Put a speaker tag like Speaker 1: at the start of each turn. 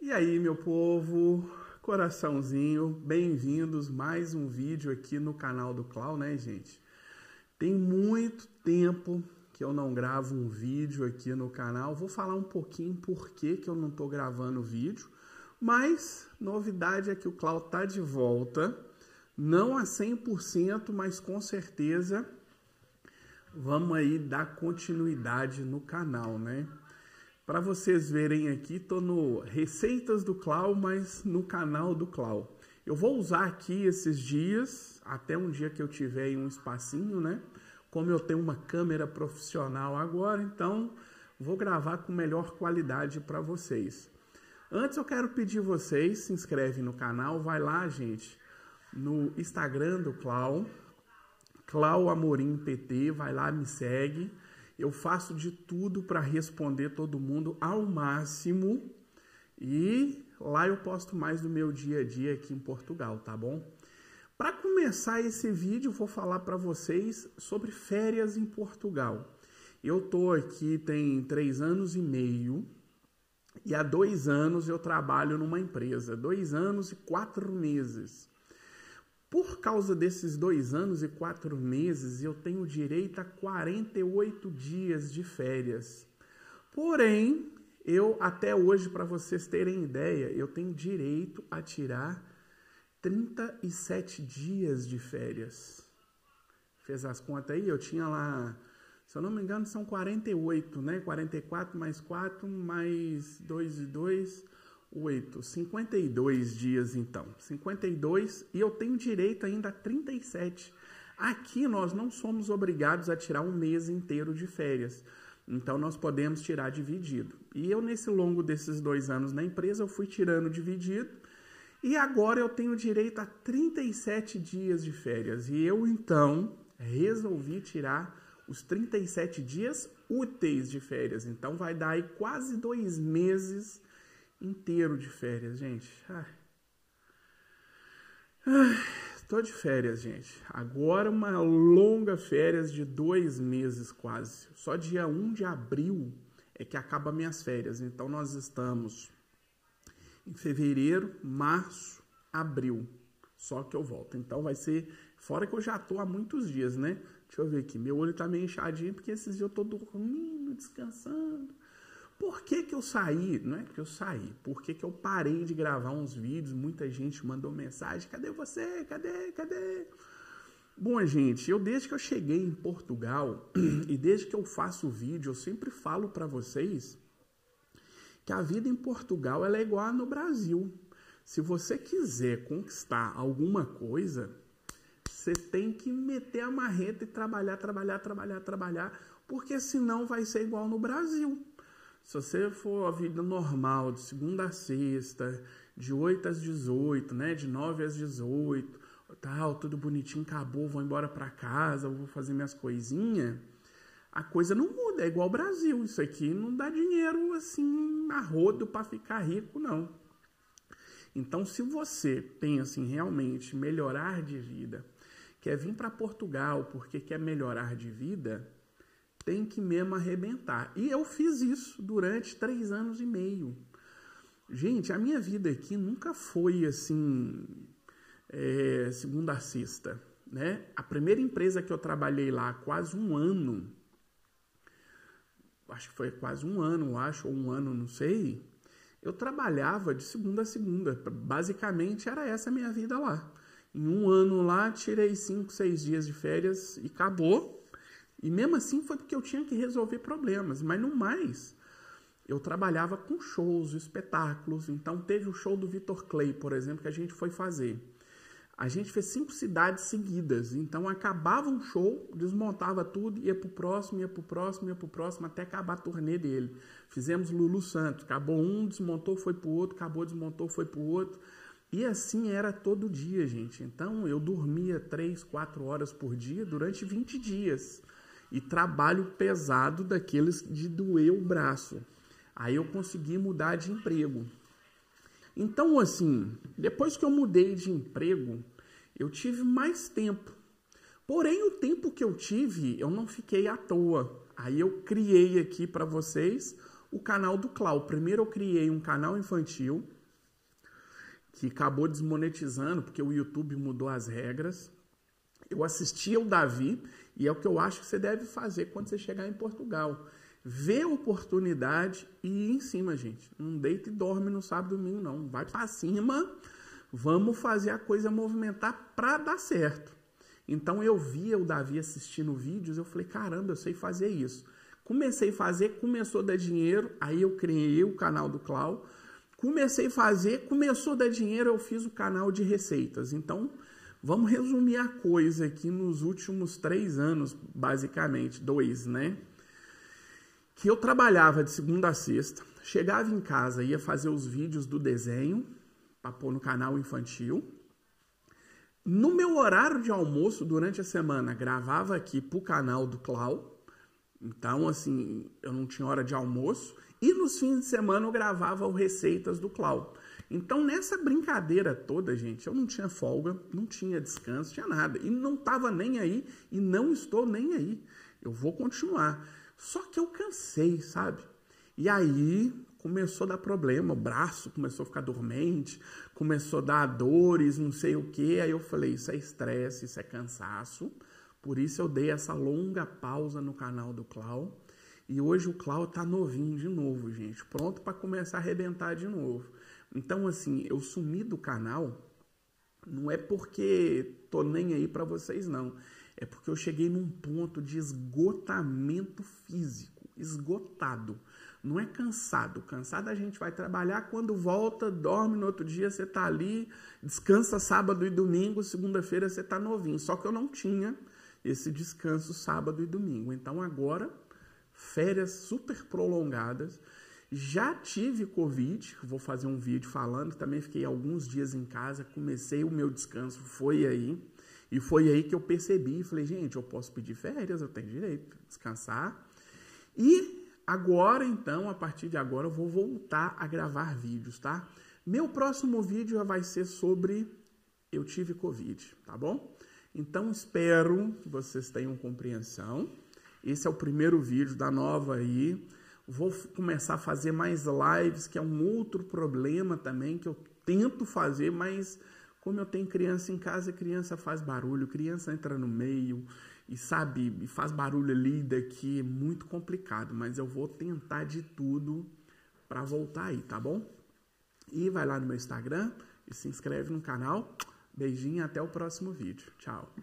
Speaker 1: E aí, meu povo, coraçãozinho, bem-vindos mais um vídeo aqui no canal do Clau, né, gente? Tem muito tempo que eu não gravo um vídeo aqui no canal. Vou falar um pouquinho por que, que eu não tô gravando vídeo, mas novidade é que o Clau tá de volta, não a 100%, mas com certeza vamos aí dar continuidade no canal, né? Para vocês verem aqui, estou no Receitas do Clau, mas no canal do Clau. Eu vou usar aqui esses dias, até um dia que eu tiver um espacinho, né? Como eu tenho uma câmera profissional agora, então vou gravar com melhor qualidade para vocês. Antes eu quero pedir vocês, se inscreve no canal, vai lá, gente, no Instagram do Clau, Clau Amorim PT, vai lá, me segue. Eu faço de tudo para responder todo mundo ao máximo e lá eu posto mais do meu dia a dia aqui em Portugal, tá bom? Para começar esse vídeo, vou falar para vocês sobre férias em Portugal. Eu tô aqui tem três anos e meio e há dois anos eu trabalho numa empresa, dois anos e quatro meses. Por causa desses dois anos e quatro meses, eu tenho direito a 48 dias de férias. Porém, eu até hoje, para vocês terem ideia, eu tenho direito a tirar 37 dias de férias. Fez as contas aí? Eu tinha lá, se eu não me engano, são 48, né? 44 mais 4 mais 2 e 2. 8, 52 dias então. 52 e eu tenho direito ainda a 37. Aqui nós não somos obrigados a tirar um mês inteiro de férias. Então nós podemos tirar dividido. E eu nesse longo desses dois anos na empresa eu fui tirando dividido e agora eu tenho direito a 37 dias de férias. E eu então resolvi tirar os 37 dias úteis de férias. Então vai dar aí quase dois meses inteiro de férias, gente. Ai. Ai, tô de férias, gente. Agora uma longa férias de dois meses quase. Só dia 1 de abril é que acaba minhas férias. Então nós estamos em fevereiro, março, abril. Só que eu volto. Então vai ser. Fora que eu já tô há muitos dias, né? Deixa eu ver aqui. Meu olho tá meio inchadinho porque esses dias eu tô dormindo, descansando. Por que, que eu saí? Não é que eu saí, por que, que eu parei de gravar uns vídeos? Muita gente mandou mensagem: cadê você? Cadê? Cadê? Bom, gente, eu desde que eu cheguei em Portugal e desde que eu faço vídeo, eu sempre falo para vocês que a vida em Portugal é igual no Brasil. Se você quiser conquistar alguma coisa, você tem que meter a marreta e trabalhar, trabalhar, trabalhar, trabalhar, porque senão vai ser igual no Brasil. Se você for a vida normal, de segunda a sexta, de 8 às 18, né? De 9 às 18, tal, tudo bonitinho, acabou, vou embora para casa, vou fazer minhas coisinhas. A coisa não muda, é igual o Brasil. Isso aqui não dá dinheiro assim a rodo para ficar rico, não. Então, se você pensa em realmente melhorar de vida, quer vir para Portugal porque quer melhorar de vida, tem que mesmo arrebentar. E eu fiz isso durante três anos e meio. Gente, a minha vida aqui nunca foi assim, é, segunda a sexta. Né? A primeira empresa que eu trabalhei lá quase um ano, acho que foi quase um ano, acho, ou um ano, não sei. Eu trabalhava de segunda a segunda. Basicamente era essa a minha vida lá. Em um ano lá, tirei cinco, seis dias de férias e acabou. E mesmo assim foi porque eu tinha que resolver problemas, mas no mais, eu trabalhava com shows, espetáculos. Então teve o show do Vitor Clay, por exemplo, que a gente foi fazer. A gente fez cinco cidades seguidas, então acabava um show, desmontava tudo, ia pro próximo, ia pro próximo, ia pro próximo, até acabar a turnê dele. Fizemos Lulu Santos, acabou um, desmontou, foi pro outro, acabou, desmontou, foi pro outro. E assim era todo dia, gente. Então eu dormia três, quatro horas por dia durante 20 dias e trabalho pesado daqueles de doer o braço. Aí eu consegui mudar de emprego. Então, assim, depois que eu mudei de emprego, eu tive mais tempo. Porém, o tempo que eu tive, eu não fiquei à toa. Aí eu criei aqui para vocês o canal do Clau. Primeiro eu criei um canal infantil que acabou desmonetizando porque o YouTube mudou as regras. Eu assisti ao Davi e é o que eu acho que você deve fazer quando você chegar em Portugal. Vê a oportunidade e ir em cima, gente. Não deita e dorme no sábado e domingo, não. Vai para cima, vamos fazer a coisa movimentar para dar certo. Então eu via o Davi assistindo vídeos, eu falei, caramba, eu sei fazer isso. Comecei a fazer, começou a dar dinheiro, aí eu criei o canal do Clau. Comecei a fazer, começou a dar dinheiro, eu fiz o canal de receitas. Então, Vamos resumir a coisa aqui nos últimos três anos, basicamente, dois, né? Que eu trabalhava de segunda a sexta, chegava em casa, ia fazer os vídeos do desenho para pôr no canal infantil. No meu horário de almoço durante a semana, gravava aqui pro canal do Clau. Então, assim, eu não tinha hora de almoço. E nos fins de semana eu gravava o Receitas do Clau. Então, nessa brincadeira toda, gente, eu não tinha folga, não tinha descanso, tinha nada. E não estava nem aí e não estou nem aí. Eu vou continuar. Só que eu cansei, sabe? E aí começou a dar problema, o braço começou a ficar dormente, começou a dar dores, não sei o que. Aí eu falei, isso é estresse, isso é cansaço. Por isso eu dei essa longa pausa no canal do Clau. E hoje o Clau tá novinho de novo, gente, pronto para começar a arrebentar de novo. Então, assim, eu sumi do canal não é porque tô nem aí para vocês não, é porque eu cheguei num ponto de esgotamento físico, esgotado. Não é cansado, cansado a gente vai trabalhar quando volta, dorme no outro dia, você tá ali, descansa sábado e domingo, segunda-feira você tá novinho. Só que eu não tinha esse descanso sábado e domingo. Então agora férias super prolongadas já tive Covid, vou fazer um vídeo falando, também fiquei alguns dias em casa, comecei o meu descanso, foi aí. E foi aí que eu percebi, falei, gente, eu posso pedir férias, eu tenho direito de descansar. E agora, então, a partir de agora, eu vou voltar a gravar vídeos, tá? Meu próximo vídeo vai ser sobre eu tive Covid, tá bom? Então, espero que vocês tenham compreensão. Esse é o primeiro vídeo da nova aí Vou começar a fazer mais lives, que é um outro problema também que eu tento fazer, mas como eu tenho criança em casa, criança faz barulho, criança entra no meio e sabe, faz barulho ali daqui, é muito complicado, mas eu vou tentar de tudo para voltar aí, tá bom? E vai lá no meu Instagram e se inscreve no canal. Beijinho, até o próximo vídeo. Tchau.